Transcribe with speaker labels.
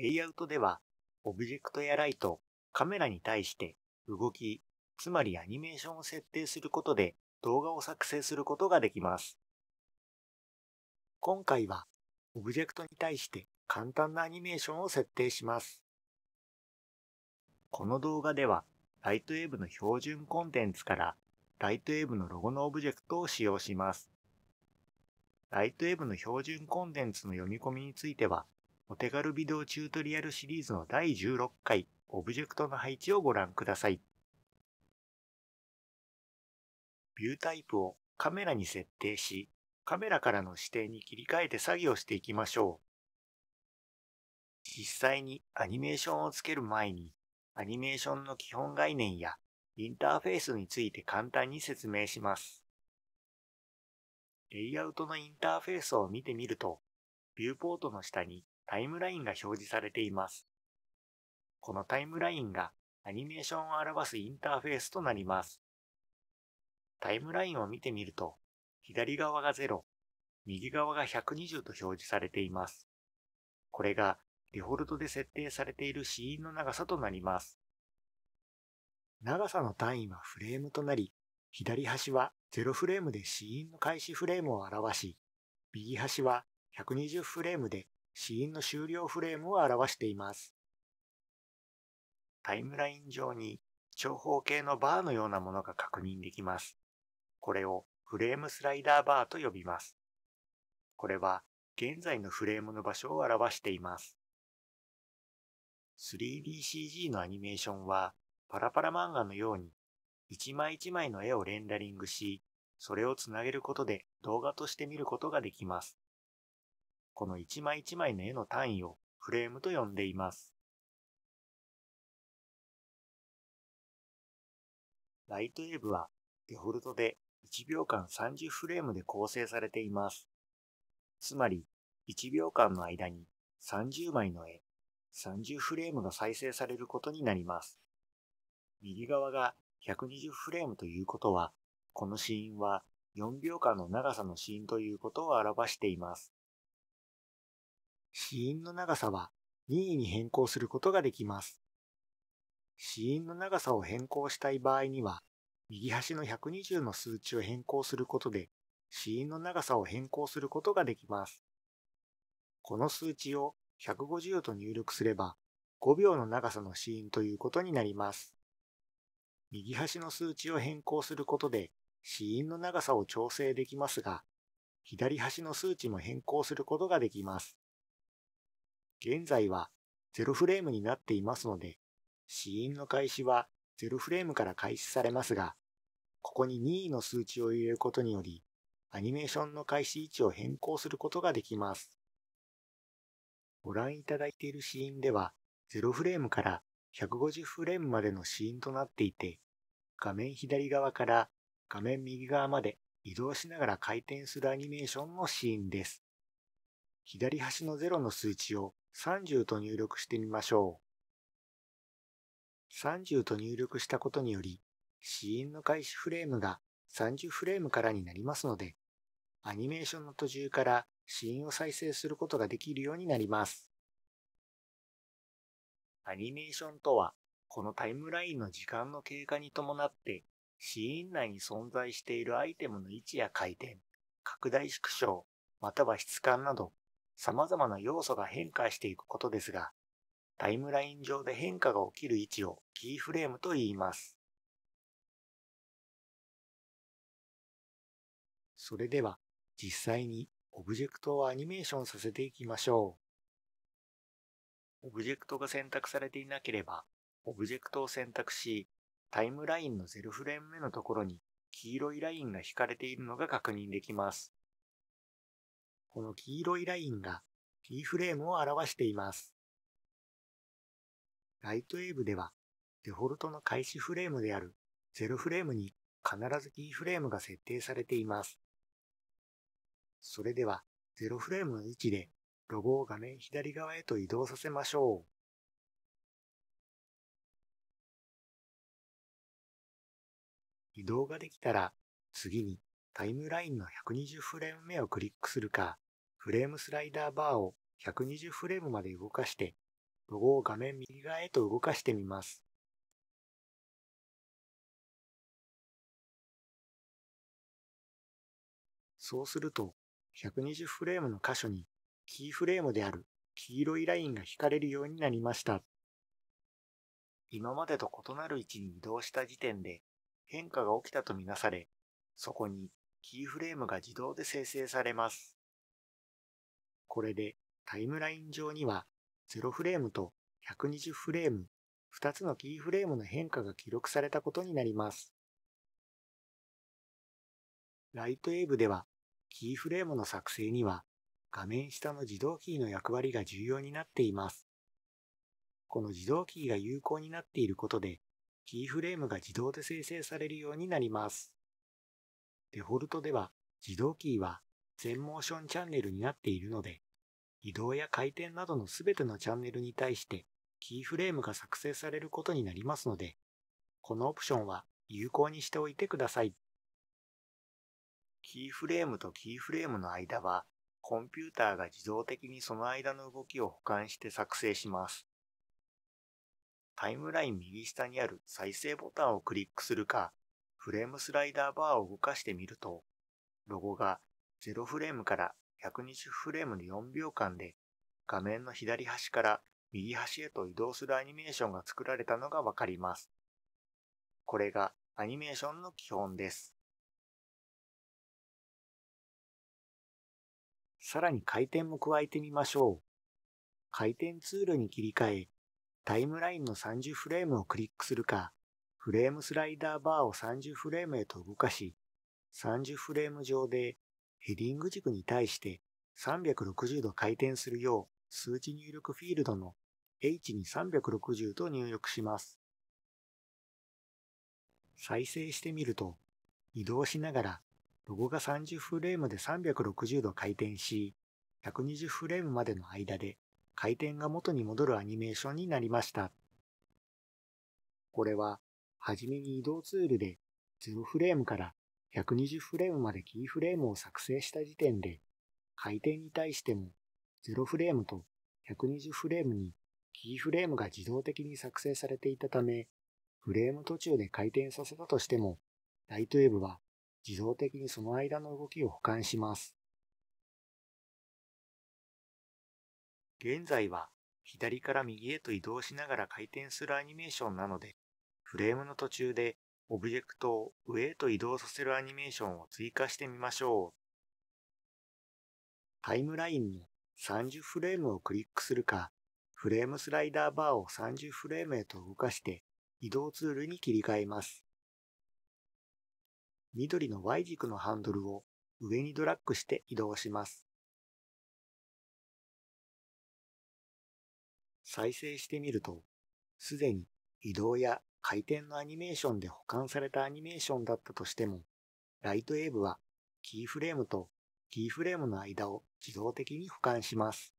Speaker 1: レイアウトでは、オブジェクトやライト、カメラに対して動き、つまりアニメーションを設定することで動画を作成することができます。今回は、オブジェクトに対して簡単なアニメーションを設定します。この動画では、ライトウェブの標準コンテンツからライトウェブのロゴのオブジェクトを使用します。ライトウェブの標準コンテンツの読み込みについては、お手軽ビデオチュートリアルシリーズの第16回、オブジェクトの配置をご覧ください。ビュータイプをカメラに設定し、カメラからの視点に切り替えて作業していきましょう。実際にアニメーションをつける前に、アニメーションの基本概念やインターフェースについて簡単に説明します。レイアウトのインターフェースを見てみると、ビューポートの下にタイムラインが表示されています。このタイムラインがアニメーションを表すインターフェースとなります。タイムラインを見てみると、左側が0、右側が120と表示されています。これがデフォルトで設定されている死因の長さとなります。長さの単位はフレームとなり、左端は0フレームでーンの開始フレームを表し、右端は120フレームで死因の終了フレームを表しています。タイムライン上に長方形のバーのようなものが確認できます。これをフレームスライダーバーと呼びます。これは現在のフレームの場所を表しています。3DCG のアニメーションはパラパラ漫画のように一枚一枚の絵をレンダリングし、それをつなげることで動画として見ることができます。この一枚一枚の絵の単位をフレーム
Speaker 2: と呼んでいます。
Speaker 1: ライトウェーブはデフォルトで1秒間30フレームで構成されています。つまり1秒間の間に30枚の絵、30フレームが再生されることになります。右側が120フレームということは、このシーンは4秒間の長さのシーンということを表しています。死因の長さは任意に変更することができます。子音の長さを変更したい場合には、右端の120の数値を変更することで、子音の長さを変更することができます。この数値を150と入力すれば、5秒の長さの子音ということになります。右端の数値を変更することで、子音の長さを調整できますが、左端の数値も変更することができます。現在は0フレームになっていますので、死因の開始は0フレームから開始されますが、ここに任意の数値を入れることにより、アニメーションの開始位置を変更することができます。ご覧いただいているシーンでは、0フレームから150フレームまでのシーンとなっていて、画面左側から画面右側まで移動しながら回転するアニメーションのシーンです。左端の0の数値を30と入力してみましょう。30と入力したことにより、死因の開始フレームが30フレームからになりますので、アニメーションの途中から死因を再生することができるようになります。アニメーションとは、このタイムラインの時間の経過に伴って、死因内に存在しているアイテムの位置や回転、拡大縮小、または質感など、様々な要素が変化していくことですが、タイムライン上で変化が起きる位置をキーフレームと言います。
Speaker 2: それでは
Speaker 1: 実際にオブジェクトをアニメーションさせていきましょう。オブジェクトが選択されていなければ、オブジェクトを選択し、タイムラインの0フレーム目のところに黄色いラインが引かれているのが確認できます。この黄色いラインがキーフレームを表しています。ライトウェーブではデフォルトの開始フレームである0フレームに必ずキーフレームが設定されています。それでは0フレームの位置でロゴを画面左側へと移動させましょう。移動ができたら次にタイムラインの120フレーム目をクリックするか、フレームスライダーバーを120フレームまで動かして、ロゴを画面右側へと動かしてみます。
Speaker 2: そうすると、
Speaker 1: 120フレームの箇所にキーフレームである黄色いラインが引かれるようになりました。今までと異なる位置に移動した時点で変化が起きたとみなされ、そこにキーフレームが自動で生成されます。これでタイムライン上には0フレームと120フレーム2つのキーフレームの変化が記録されたことになります。ライトウェーブではキーフレームの作成には画面下の自動キーの役割が重要になっています。この自動キーが有効になっていることでキーフレームが自動で生成されるようになります。デフォルトでは自動キーは全モーションチャンネルになっているので、移動や回転などの全てのチャンネルに対してキーフレームが作成されることになりますので、このオプションは有効にしておいてください。キーフレームとキーフレームの間は、コンピューターが自動的にその間の動きを保管して作成します。タイムライン右下にある再生ボタンをクリックするか、フレームスライダーバーを動かしてみると、ロゴが0フレームから120フレームの4秒間で画面の左端から右端へと移動するアニメーションが作られたのがわかります。これが
Speaker 2: アニメーションの基本です。
Speaker 1: さらに回転も加えてみましょう。回転ツールに切り替え、タイムラインの30フレームをクリックするか、フレームスライダーバーを30フレームへと動かし、30フレーム上でヘディング軸に対して360度回転するよう数値入力フィールドの H に360と入力します。再生してみると、移動しながらロゴが30フレームで360度回転し、120フレームまでの間で回転が元に戻るアニメーションになりました。これははじめに移動ツールで0フレームから120フレームまでキーフレームを作成した時点で、回転に対しても0フレームと120フレームにキーフレームが自動的に作成されていたため、フレーム途中で回転させたとしても、ライトウェブは自動的にその間の動きを保管します。現在は左から右へと移動しながら回転するアニメーションなので、フレームの途中でオブジェクトを上へと移動させるアニメーションを追加してみましょう。タイムラインに30フレームをクリックするか、フレームスライダーバーを30フレームへと動かして移動ツールに切り替えます。緑の Y 軸のハンドルを上にドラッグして
Speaker 2: 移動します。
Speaker 1: 再生してみると、すでに移動や回転のアニメーションで保管されたアニメーションだったとしても、ライトエーブはキーフレームとキーフレームの間を自動的に保管します。